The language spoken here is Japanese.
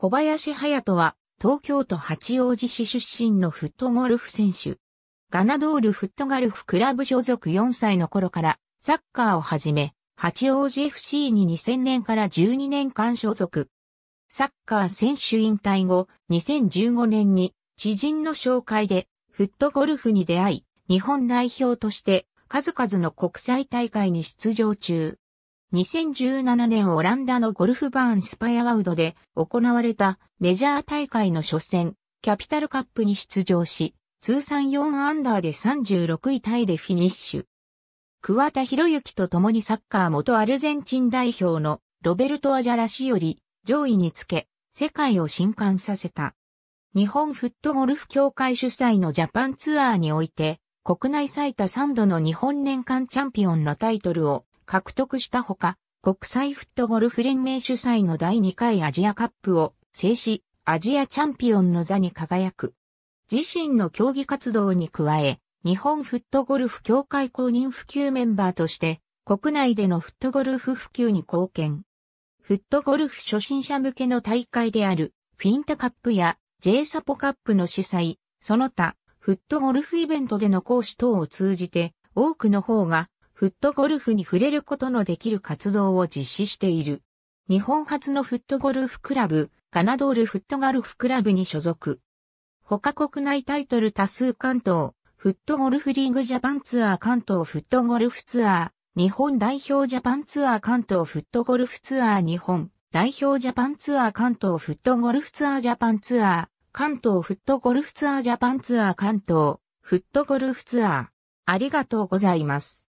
小林隼人は、東京都八王子市出身のフットゴルフ選手。ガナドールフットガルフクラブ所属4歳の頃から、サッカーをはじめ、八王子 FC に2000年から12年間所属。サッカー選手引退後、2015年に、知人の紹介で、フットゴルフに出会い、日本代表として、数々の国際大会に出場中。2017年オランダのゴルフバーンスパヤワウドで行われたメジャー大会の初戦、キャピタルカップに出場し、通算4アンダーで36位タイでフィニッシュ。桑田博之と共にサッカー元アルゼンチン代表のロベルト・アジャラ氏より上位につけ、世界を震撼させた。日本フットゴルフ協会主催のジャパンツアーにおいて、国内最多3度の日本年間チャンピオンのタイトルを獲得したほか、国際フットゴルフ連盟主催の第2回アジアカップを制し、アジアチャンピオンの座に輝く。自身の競技活動に加え、日本フットゴルフ協会公認普及メンバーとして、国内でのフットゴルフ普及に貢献。フットゴルフ初心者向けの大会である、フィンタカップや J サポカップの主催、その他、フットゴルフイベントでの講師等を通じて、多くの方がフットゴルフに触れることのできる活動を実施している。日本初のフットゴルフクラブ、カナドールフットガルフクラブに所属。他国内タイトル多数関東、フットゴルフリーグジャパンツアー関東フットゴルフツアー、日本代表ジャパンツアー関東フットゴルフツアー日本、代表ジャパンツアー関東フットゴルフツアージャパンツアー、関東フットゴルフツアージャパンツアー関東、フットゴルフツアー。ありがとうございます。